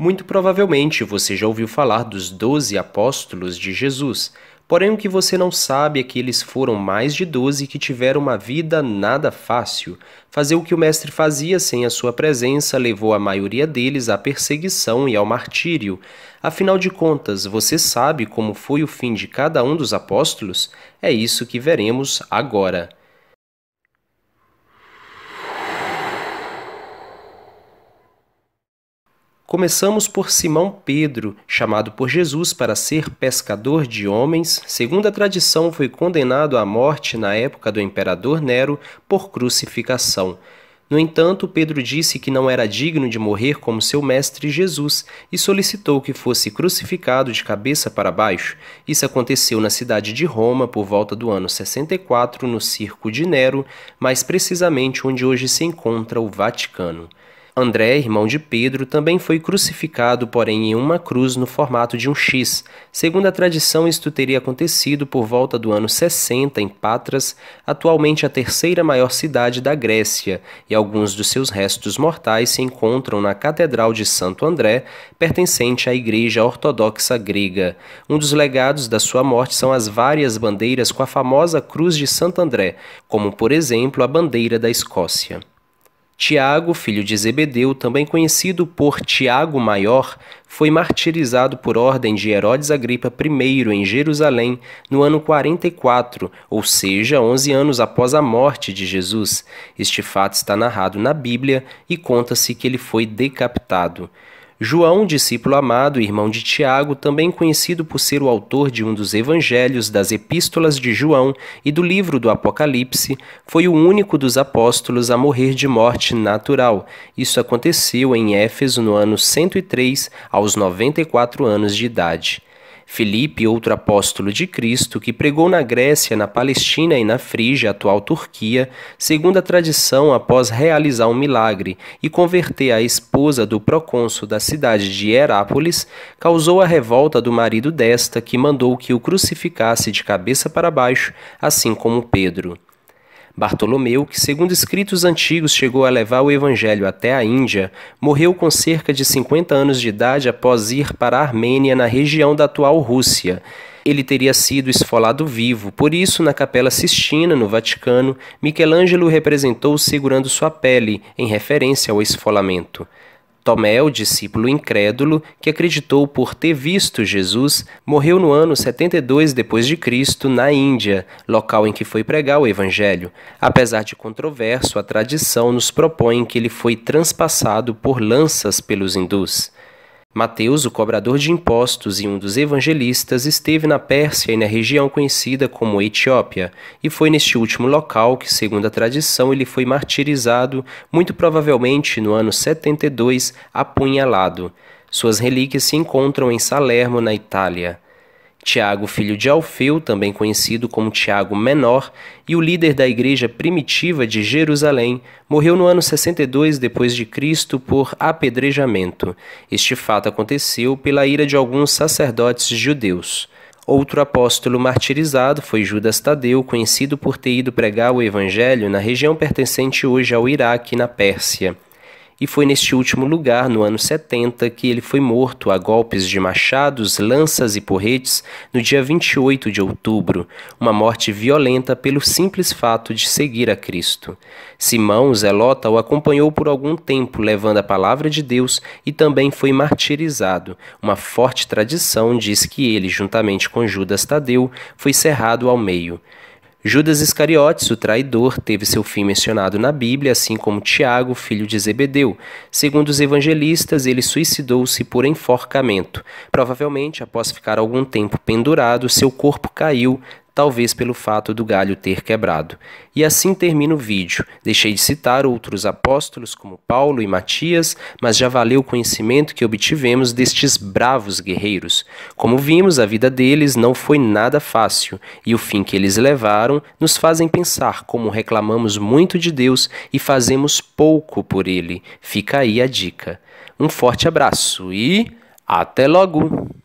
Muito provavelmente você já ouviu falar dos doze apóstolos de Jesus, porém o que você não sabe é que eles foram mais de doze que tiveram uma vida nada fácil. Fazer o que o Mestre fazia sem a sua presença levou a maioria deles à perseguição e ao martírio. Afinal de contas, você sabe como foi o fim de cada um dos apóstolos? É isso que veremos agora. Começamos por Simão Pedro, chamado por Jesus para ser pescador de homens, segundo a tradição, foi condenado à morte na época do imperador Nero por crucificação. No entanto, Pedro disse que não era digno de morrer como seu mestre Jesus e solicitou que fosse crucificado de cabeça para baixo. Isso aconteceu na cidade de Roma por volta do ano 64, no Circo de Nero, mais precisamente onde hoje se encontra o Vaticano. André, irmão de Pedro, também foi crucificado, porém em uma cruz no formato de um X. Segundo a tradição, isto teria acontecido por volta do ano 60 em Patras, atualmente a terceira maior cidade da Grécia, e alguns dos seus restos mortais se encontram na Catedral de Santo André, pertencente à Igreja Ortodoxa Grega. Um dos legados da sua morte são as várias bandeiras com a famosa Cruz de Santo André, como por exemplo a bandeira da Escócia. Tiago, filho de Zebedeu, também conhecido por Tiago Maior, foi martirizado por ordem de Herodes Agripa I em Jerusalém no ano 44, ou seja, 11 anos após a morte de Jesus. Este fato está narrado na Bíblia e conta-se que ele foi decapitado. João, discípulo amado e irmão de Tiago, também conhecido por ser o autor de um dos evangelhos, das epístolas de João e do livro do Apocalipse, foi o único dos apóstolos a morrer de morte natural. Isso aconteceu em Éfeso no ano 103, aos 94 anos de idade. Filipe, outro apóstolo de Cristo, que pregou na Grécia, na Palestina e na Frígia, atual Turquia, segundo a tradição, após realizar um milagre e converter a esposa do procônsul da cidade de Herápolis, causou a revolta do marido desta, que mandou que o crucificasse de cabeça para baixo, assim como Pedro. Bartolomeu, que segundo escritos antigos chegou a levar o evangelho até a Índia, morreu com cerca de 50 anos de idade após ir para a Armênia, na região da atual Rússia. Ele teria sido esfolado vivo, por isso, na Capela Sistina, no Vaticano, Michelangelo representou segurando sua pele, em referência ao esfolamento. Tomé, o discípulo incrédulo, que acreditou por ter visto Jesus, morreu no ano 72 depois de Cristo na Índia, local em que foi pregar o evangelho. Apesar de controverso, a tradição nos propõe que ele foi transpassado por lanças pelos hindus. Mateus, o cobrador de impostos e um dos evangelistas, esteve na Pérsia e na região conhecida como Etiópia, e foi neste último local que, segundo a tradição, ele foi martirizado, muito provavelmente no ano 72, apunhalado. Suas relíquias se encontram em Salermo, na Itália. Tiago, filho de Alfeu, também conhecido como Tiago Menor, e o líder da igreja primitiva de Jerusalém, morreu no ano 62 depois de Cristo por apedrejamento. Este fato aconteceu pela ira de alguns sacerdotes judeus. Outro apóstolo martirizado foi Judas Tadeu, conhecido por ter ido pregar o evangelho na região pertencente hoje ao Iraque, na Pérsia e foi neste último lugar, no ano 70, que ele foi morto a golpes de machados, lanças e porretes no dia 28 de outubro, uma morte violenta pelo simples fato de seguir a Cristo. Simão Zelota o acompanhou por algum tempo, levando a palavra de Deus e também foi martirizado. Uma forte tradição diz que ele, juntamente com Judas Tadeu, foi cerrado ao meio. Judas Iscariotes, o traidor, teve seu fim mencionado na Bíblia, assim como Tiago, filho de Zebedeu. Segundo os evangelistas, ele suicidou-se por enforcamento. Provavelmente, após ficar algum tempo pendurado, seu corpo caiu, talvez pelo fato do galho ter quebrado. E assim termina o vídeo. Deixei de citar outros apóstolos como Paulo e Matias, mas já valeu o conhecimento que obtivemos destes bravos guerreiros. Como vimos, a vida deles não foi nada fácil, e o fim que eles levaram nos fazem pensar como reclamamos muito de Deus e fazemos pouco por ele. Fica aí a dica. Um forte abraço e até logo!